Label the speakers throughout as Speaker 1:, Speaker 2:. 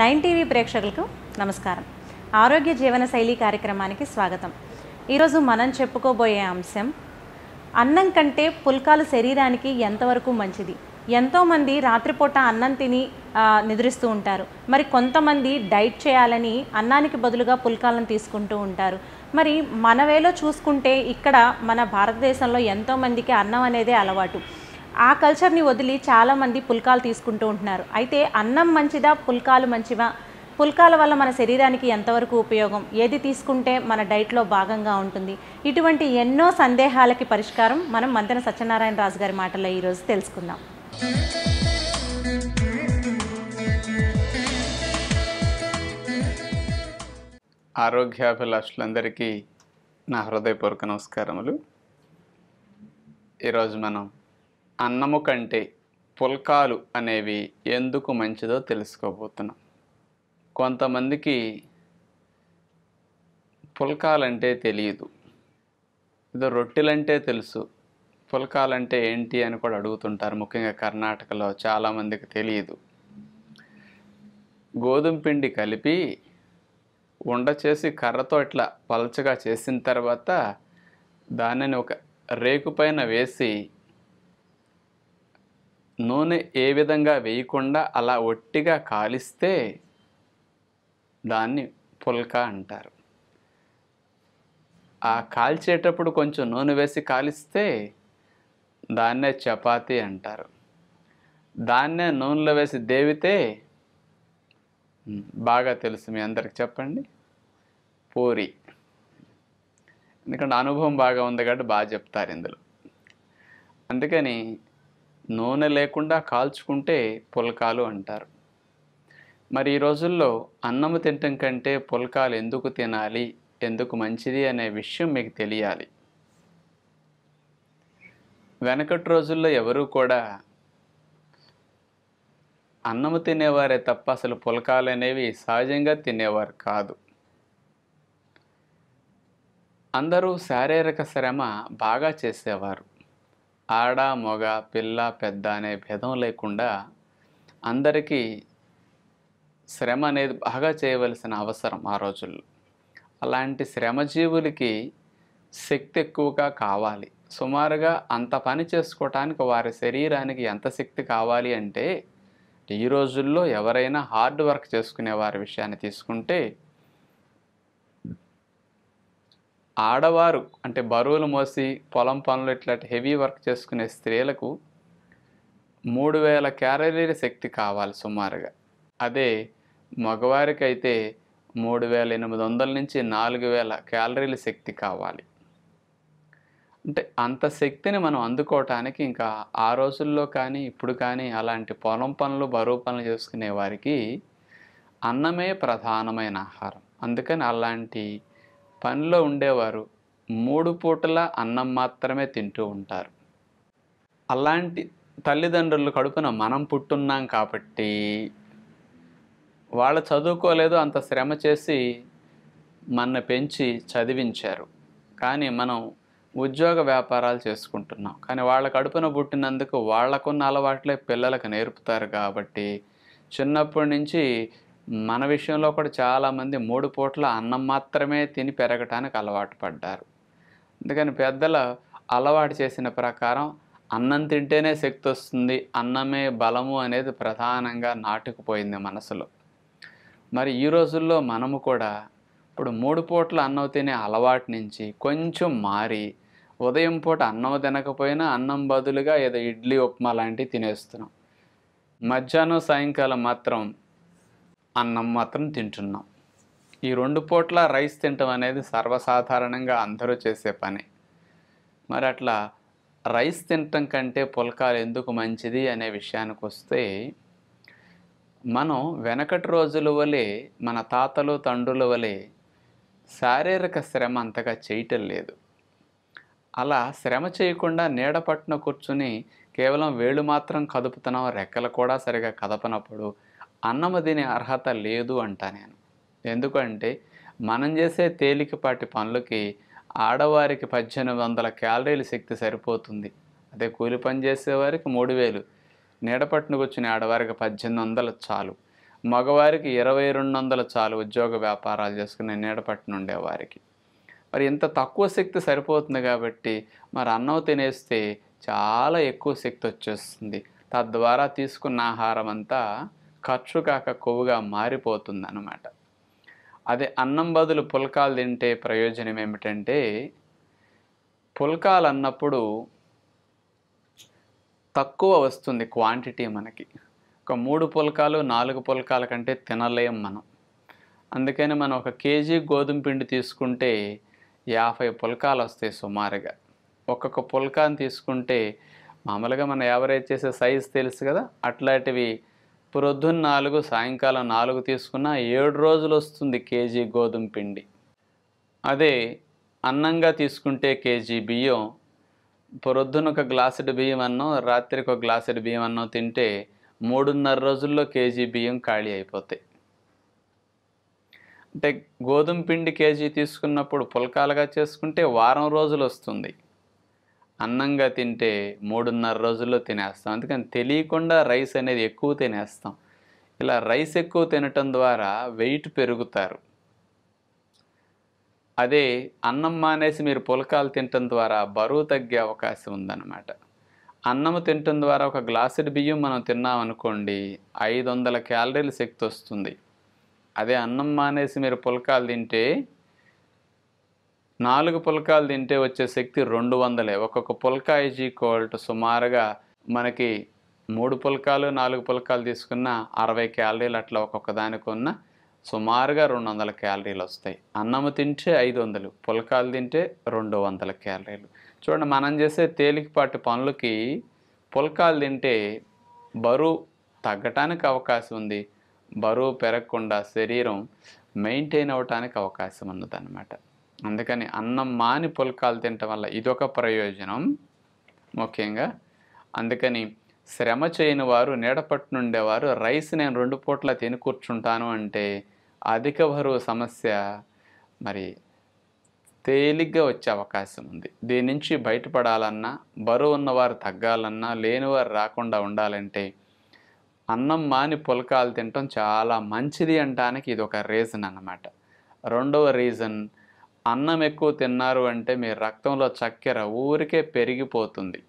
Speaker 1: nine TV ప్రేక్షకులకు నమస్కారం ఆరోగ్య జీవన శైలి కార్యక్రమానికి స్వాగతం ఈరోజు మనం చెప్పుకోబోయే అంశం అన్నం కంటే పుల్కాలు శరీరానికి ఎంతవరకు మంచిది ఎంతోమంది రాత్రిపూట అన్నం తిని నిద్రిస్తూ ఉంటారు మరి కొంతమంది డైట్ చేయాలని అన్నానికి బదులుగా పుల్కాలను తీసుకుంటూ ఉంటారు మరి మనవేలో చూసుకుంటే ఇక్కడ మన భారతదేశంలో ఎంతోమందికి అన్నం అనేదే అలవాటు ఆ కల్చర్ని వదిలి చాలామంది పుల్కాలు తీసుకుంటూ ఉంటున్నారు అయితే అన్నం మంచిదా పుల్కాలు మంచివా పుల్కాల వల్ల మన శరీరానికి ఎంతవరకు ఉపయోగం ఏది తీసుకుంటే మన డైట్లో భాగంగా ఉంటుంది ఇటువంటి ఎన్నో సందేహాలకి పరిష్కారం మనం మంతెన సత్యనారాయణ రాజు గారి మాటల్లో ఈరోజు తెలుసుకుందాం ఆరోగ్యాభిలాషులందరికీ నా హృదయపూర్వక నమస్కారములు ఈరోజు మనం అన్నము కంటే పుల్కాలు అనేవి ఎందుకు మంచిదో తెలుసుకోబోతున్నాం కొంతమందికి పుల్కాలంటే తెలియదు ఏదో రొట్టెలంటే తెలుసు పుల్కాలంటే ఏంటి అని కూడా అడుగుతుంటారు ముఖ్యంగా కర్ణాటకలో చాలామందికి తెలియదు గోధుమ పిండి కలిపి ఉండ చేసి కర్రతో ఇట్లా పలచగా చేసిన తర్వాత దానిని ఒక రేకు పైన వేసి నూనె ఏ విధంగా వేయకుండా అలా ఒట్టిగా కాలిస్తే దాన్ని పుల్క అంటారు ఆ కాల్చేటప్పుడు కొంచెం నూనె వేసి కాలిస్తే దాన్నే చపాతి అంటారు దాన్నే నూనెలో వేసి దేవితే బాగా తెలుసు మీ అందరికి చెప్పండి పూరి ఎందుకంటే అనుభవం బాగా ఉంది కాబట్టి బాగా చెప్తారు ఇందులో అందుకని నూనె లేకుండా కాల్చుకుంటే పులకాలు అంటారు మరి ఈ రోజుల్లో అన్నము తినటం కంటే పుల్కాలు ఎందుకు తినాలి ఎందుకు మంచిది అనే విషయం మీకు తెలియాలి వెనకటి రోజుల్లో ఎవరూ కూడా అన్నము తినేవారే తప్ప అసలు పులకాలు అనేవి సహజంగా తినేవారు కాదు అందరూ శారీరక శ్రమ బాగా చేసేవారు ఆడ మగ పిల్ల పెద్ద అనే భేదం లేకుండా అందరికీ శ్రమ అనేది బాగా చేయవలసిన అవసరం ఆ రోజుల్లో అలాంటి శ్రమజీవులకి శక్తి ఎక్కువగా కావాలి సుమారుగా అంత పని చేసుకోవటానికి వారి శరీరానికి ఎంత శక్తి కావాలి అంటే ఈ రోజుల్లో ఎవరైనా హార్డ్ వర్క్ చేసుకునే వారి విషయాన్ని తీసుకుంటే ఆడవారు అంటే బరువులు మోసి పొలం పనులు ఇట్లాంటి హెవీ వర్క్ చేసుకునే స్త్రీలకు మూడు వేల క్యాలరీల శక్తి కావాలి సుమారుగా అదే మగవారికి అయితే మూడు వేల ఎనిమిది వందల నుంచి నాలుగు వేల క్యాలరీల శక్తి కావాలి అంటే అంత శక్తిని మనం అందుకోవటానికి ఇంకా ఆ రోజుల్లో కానీ ఇప్పుడు కానీ అలాంటి పొలం పనులు బరువు పనులు చేసుకునే వారికి అన్నమే ప్రధానమైన ఆహారం అందుకని అలాంటి పనిలో ఉండేవారు మూడు పూటల అన్నం మాత్రమే తింటూ ఉంటారు అలాంటి తల్లిదండ్రులు కడుపున మనం పుట్టున్నాం కాబట్టి వాళ్ళు చదువుకోలేదు అంత శ్రమ చేసి మన పెంచి చదివించారు కానీ మనం ఉద్యోగ వ్యాపారాలు చేసుకుంటున్నాం కానీ వాళ్ళ కడుపున పుట్టినందుకు వాళ్ళకున్న అలవాట్లే పిల్లలకు నేర్పుతారు కాబట్టి చిన్నప్పటి నుంచి మన విషయంలో కూడా చాలామంది మూడు పూట్ల అన్నం మాత్రమే తిని పెరగటానికి అలవాటు పడ్డారు అందుకని పెద్దలు అలవాటు చేసిన ప్రకారం అన్నం తింటేనే శక్తి వస్తుంది అన్నమే బలము అనేది ప్రధానంగా నాటుకుపోయింది మనసులో మరి ఈ రోజుల్లో మనము కూడా ఇప్పుడు మూడు పూట్ల అన్నం తినే అలవాటు నుంచి కొంచెం మారి ఉదయం పూట అన్నం తినకపోయినా అన్నం బదులుగా ఏదో ఇడ్లీ ఉప్మా లాంటివి తినేస్తున్నాం మధ్యాహ్నం సాయంకాలం మాత్రం అన్నం మాత్రం తింటున్నాం ఈ రెండు పూట్ల రైస్ తినటం అనేది సర్వసాధారణంగా అందరూ చేసే పని మరి అట్లా రైస్ తినటం కంటే పుల్కాలు ఎందుకు మంచిది అనే విషయానికి వస్తే మనం వెనకటి రోజుల వలె మన తాతలు తండ్రుల వలె శారీరక శ్రమ అంతగా చేయటం లేదు అలా శ్రమ చేయకుండా నీడపట్టున కూర్చుని కేవలం వేళ్ళు మాత్రం కదుపుతున్నాం రెక్కలు కూడా సరిగా కదపనప్పుడు అన్నం తినే అర్హత లేదు అంట నేను ఎందుకంటే మనం చేసే తేలికపాటి పనులకి ఆడవారికి పద్దెనిమిది వందల క్యాలరీల శక్తి సరిపోతుంది అదే కూలి పని చేసేవారికి మూడు వేలు నీడపట్టుకు వచ్చిన ఆడవారికి పద్దెనిమిది వందలు చాలు మగవారికి ఇరవై రెండు వందలు చాలు ఉద్యోగ వ్యాపారాలు చేసుకునే నీడపట్టున ఉండేవారికి మరి ఇంత తక్కువ శక్తి సరిపోతుంది కాబట్టి మరి అన్నం తినేస్తే చాలా ఎక్కువ శక్తి వచ్చేస్తుంది తద్వారా తీసుకున్న ఆహారం అంతా ఖర్చు కాక కొవ్వుగా మారిపోతుంది అన్నమాట అదే అన్నం బదులు పుల్కాలు తింటే ప్రయోజనం ఏమిటంటే పుల్కాలు అన్నప్పుడు తక్కువ వస్తుంది క్వాంటిటీ మనకి ఒక మూడు పుల్కాలు నాలుగు పుల్కాల కంటే తినలేం మనం అందుకని మనం ఒక కేజీ గోధుమ పిండి తీసుకుంటే యాభై పుల్కాలు వస్తాయి సుమారుగా ఒక్కొక్క పుల్కాని తీసుకుంటే మామూలుగా మనం యావరేజ్ చేసే సైజ్ తెలుసు కదా అట్లాంటివి ప్రొద్దున్న నాలుగు సాయంకాలం నాలుగు తీసుకున్న ఏడు రోజులు వస్తుంది కేజీ గోధుమ పిండి అదే అన్నంగా తీసుకుంటే కేజీ బియ్యం ప్రొద్దున ఒక గ్లాసుడు బియ్యం అన్నో రాత్రికి ఒక గ్లాసుడు బియ్యం అన్నో తింటే మూడున్నర రోజుల్లో కేజీ బియ్యం ఖాళీ అయిపోతాయి అంటే గోధుమ పిండి కేజీ తీసుకున్నప్పుడు పులకాలుగా చేసుకుంటే వారం రోజులు వస్తుంది అన్నంగా తింటే మూడున్నర రోజుల్లో తినేస్తాం అందుకని తెలియకుండా రైస్ అనేది ఎక్కువ తినేస్తాం ఇలా రైస్ ఎక్కువ తినటం ద్వారా వెయిట్ పెరుగుతారు అదే అన్నం మానేసి మీరు పులకాలు తినటం ద్వారా బరువు తగ్గే అవకాశం ఉందన్నమాట అన్నం తినటం ద్వారా ఒక గ్లాసుడ్ బియ్యం మనం తిన్నాం అనుకోండి ఐదు వందల క్యాలరీలు శక్తి వస్తుంది అదే అన్నం మానేసి మీరు పులకాలు తింటే నాలుగు పుల్కాలు తింటే వచ్చే శక్తి రెండు వందలే ఒక్కొక్క పుల్కా ఈజ్ కోల్ట్ సుమారుగా మనకి మూడు పుల్కాలు నాలుగు పుల్కాలు తీసుకున్న అరవై క్యాలరీలు అట్లా ఒక్కొక్క దానికి ఉన్న సుమారుగా రెండు వందల క్యాలరీలు వస్తాయి అన్నము తింటే ఐదు వందలు పుల్కాలు తింటే రెండు వందల క్యాలరీలు చూడండి మనం చేసే తేలికపాటి పనులకి పుల్కాలు తింటే బరువు తగ్గటానికి అవకాశం ఉంది బరువు పెరగకుండా శరీరం మెయింటైన్ అవ్వటానికి అవకాశం ఉన్నదన్నమాట అందుకని అన్నం మాని పుల్కాలు తినటం వల్ల ఇదొక ప్రయోజనం ముఖ్యంగా అందుకని శ్రమ చేయని వారు నీడపట్టు నుండేవారు రైస్ నేను రెండు పూట్ల తిని కూర్చుంటాను అంటే అధిక బరువు సమస్య మరి తేలిగ్గా వచ్చే అవకాశం ఉంది దీని నుంచి బయటపడాలన్నా బరువు ఉన్నవారు తగ్గాలన్నా లేనివారు రాకుండా ఉండాలంటే అన్నం మాని పులకాలు తినటం చాలా మంచిది అనడానికి ఇది ఒక రీజన్ అన్నమాట రెండవ రీజన్ అన్నం ఎక్కువ తిన్నారు అంటే మీ రక్తంలో చక్కెర ఊరికే పెరిగిపోతుంది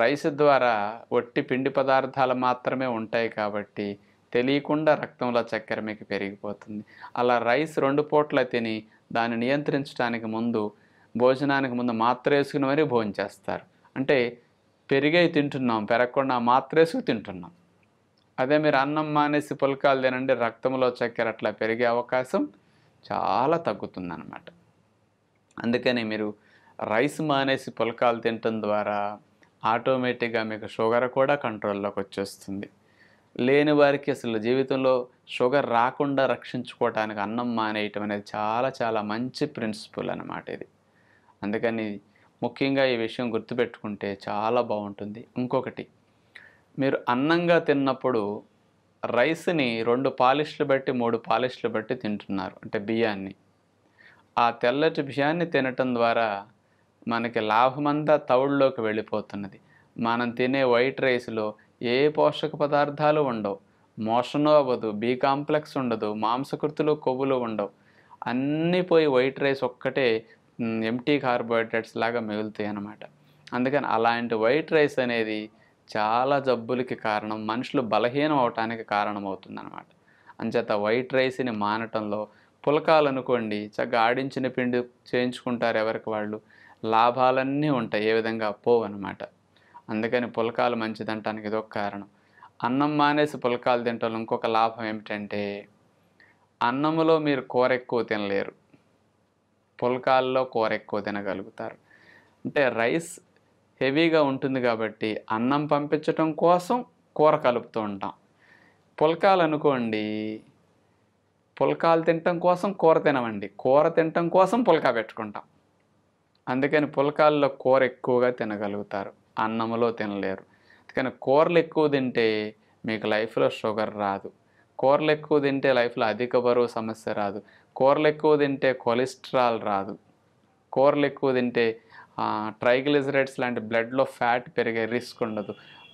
Speaker 1: రైస్ ద్వారా ఒట్టి పిండి పదార్థాలు మాత్రమే ఉంటాయి కాబట్టి తెలియకుండా రక్తంలో చక్కెర మీకు పెరిగిపోతుంది అలా రైస్ రెండు పూట్ల తిని దాన్ని నియంత్రించడానికి ముందు భోజనానికి ముందు మాత్ర వేసుకుని మరీ భోజనం చేస్తారు అంటే పెరిగే తింటున్నాం పెరగకుండా మాత్రేసుకు తింటున్నాం అదే మీరు అన్నం మానేసి పుల్కాలు తినండి రక్తంలో చక్కెర అట్లా పెరిగే అవకాశం చాలా అన్నమాట అందుకని మీరు రైస్ మానేసి పులకాలు తినటం ద్వారా ఆటోమేటిక్గా మీకు షుగర్ కూడా కంట్రోల్లోకి వచ్చేస్తుంది లేని వారికి అసలు జీవితంలో షుగర్ రాకుండా రక్షించుకోవటానికి అన్నం మానేయటం అనేది చాలా చాలా మంచి ప్రిన్సిపల్ అనమాట ఇది అందుకని ముఖ్యంగా ఈ విషయం గుర్తుపెట్టుకుంటే చాలా బాగుంటుంది ఇంకొకటి మీరు అన్నంగా తిన్నప్పుడు రైస్ని రెండు పాలిష్లు బట్టి మూడు పాలిష్లు బట్టి తింటున్నారు అంటే బియ్యాన్ని ఆ తెల్లటి బియ్యాన్ని తినటం ద్వారా మనకి లాభమంతా తవుడులోకి వెళ్ళిపోతున్నది మనం తినే వైట్ రైస్లో ఏ పోషక పదార్థాలు ఉండవు మోషను అవ్వదు బీ కాంప్లెక్స్ ఉండదు మాంసకృతులు కొవ్వులు ఉండవు అన్నీ పోయి వైట్ రైస్ ఒక్కటే ఎంటీ కార్బోహైడ్రేట్స్ లాగా మిగులుతాయి అన్నమాట అందుకని అలాంటి వైట్ రైస్ అనేది చాలా జబ్బులకి కారణం మనుషులు బలహీనం అవటానికి అనమాట అంచేత వైట్ రైస్ని మానటంలో పులకాలు అనుకోండి చక్కగా ఆడించిన పిండి చేయించుకుంటారు ఎవరికి వాళ్ళు లాభాలన్నీ ఉంటాయి ఏ విధంగా పోవన్నమాట అందుకని పులకాలు మంచిదంటానికి ఇదొక కారణం అన్నం మానేసి పులకాలు తింటాం ఇంకొక లాభం ఏమిటంటే అన్నంలో మీరు కూర ఎక్కువ తినలేరు పులకాల్లో కూర ఎక్కువ తినగలుగుతారు అంటే రైస్ హెవీగా ఉంటుంది కాబట్టి అన్నం పంపించటం కోసం కూర కలుపుతూ ఉంటాం పుల్కాలు అనుకోండి పుల్కాలు తినటం కోసం కూర తినమండి కూర తినటం కోసం పుల్కా పెట్టుకుంటాం అందుకని పుల్కాల్లో కూర ఎక్కువగా తినగలుగుతారు అన్నంలో తినలేరు అందుకని కూరలు ఎక్కువ తింటే మీకు లైఫ్లో షుగర్ రాదు కూరలు ఎక్కువ తింటే లైఫ్లో అధిక బరువు సమస్య రాదు కూరలు ఎక్కువ తింటే కొలెస్ట్రాల్ రాదు కూరలు ఎక్కువ తింటే ట్రైగ్లిజరైడ్స్ లాంటి బ్లడ్లో ఫ్యాట్ పెరిగే రిస్క్ ఉండదు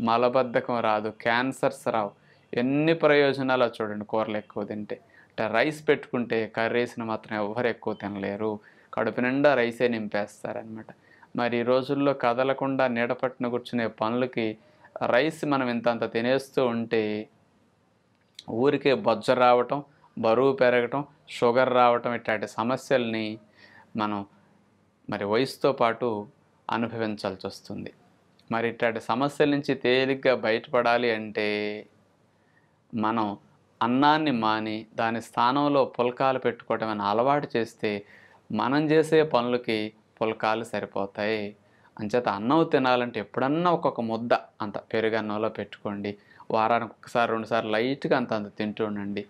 Speaker 1: మలబద్ధకం రాదు క్యాన్సర్స్ రావు ఎన్ని ప్రయోజనాలు చూడండి కూరలు ఎక్కువ తింటే అంటే రైస్ పెట్టుకుంటే కర్రీస్ని మాత్రం ఎవరు ఎక్కువ తినలేరు కడుపు నిండా రైసే నింపేస్తారనమాట మరి ఈ రోజుల్లో కదలకుండా నీడపట్టున కూర్చునే పనులకి రైస్ మనం ఇంతంత తినేస్తూ ఉంటే ఊరికే బొజ్జ రావటం బరువు పెరగటం షుగర్ రావటం ఇట్లాంటి సమస్యల్ని మనం మరి వయసుతో పాటు అనుభవించాల్సి వస్తుంది మరి ఇట్లాంటి సమస్యల నుంచి తేలిగ్గా బయటపడాలి అంటే మనం అన్నాన్ని మాని దాని స్థానంలో పుల్కాలు పెట్టుకోవటం అని అలవాటు చేస్తే మనం చేసే పనులకి పుల్కాలు సరిపోతాయి అంచేత అన్నం తినాలంటే ఎప్పుడన్నా ఒక్కొక్క ముద్ద అంత పెరుగన్నంలో పెట్టుకోండి వారానికి ఒకసారి రెండుసార్లు లైట్గా అంత అంత తింటూ ఉండండి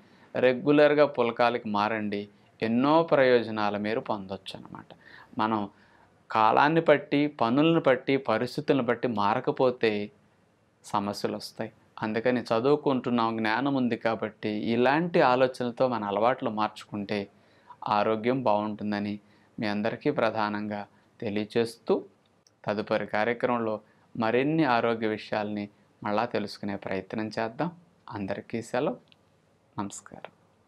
Speaker 1: రెగ్యులర్గా పులకాలకి మారండి ఎన్నో ప్రయోజనాలు మీరు పొందొచ్చు అనమాట మనం కాలాన్ని బట్టి పనులను బట్టి పరిస్థితులను బట్టి మారకపోతే సమస్యలు వస్తాయి అందుకని చదువుకుంటున్నాం జ్ఞానం ఉంది కాబట్టి ఇలాంటి ఆలోచనలతో మన అలవాట్లు మార్చుకుంటే ఆరోగ్యం బాగుంటుందని మీ అందరికీ ప్రధానంగా తెలియచేస్తూ తదుపరి కార్యక్రమంలో మరిన్ని ఆరోగ్య విషయాల్ని మళ్ళా తెలుసుకునే ప్రయత్నం చేద్దాం అందరికీ సెలవు నమస్కారం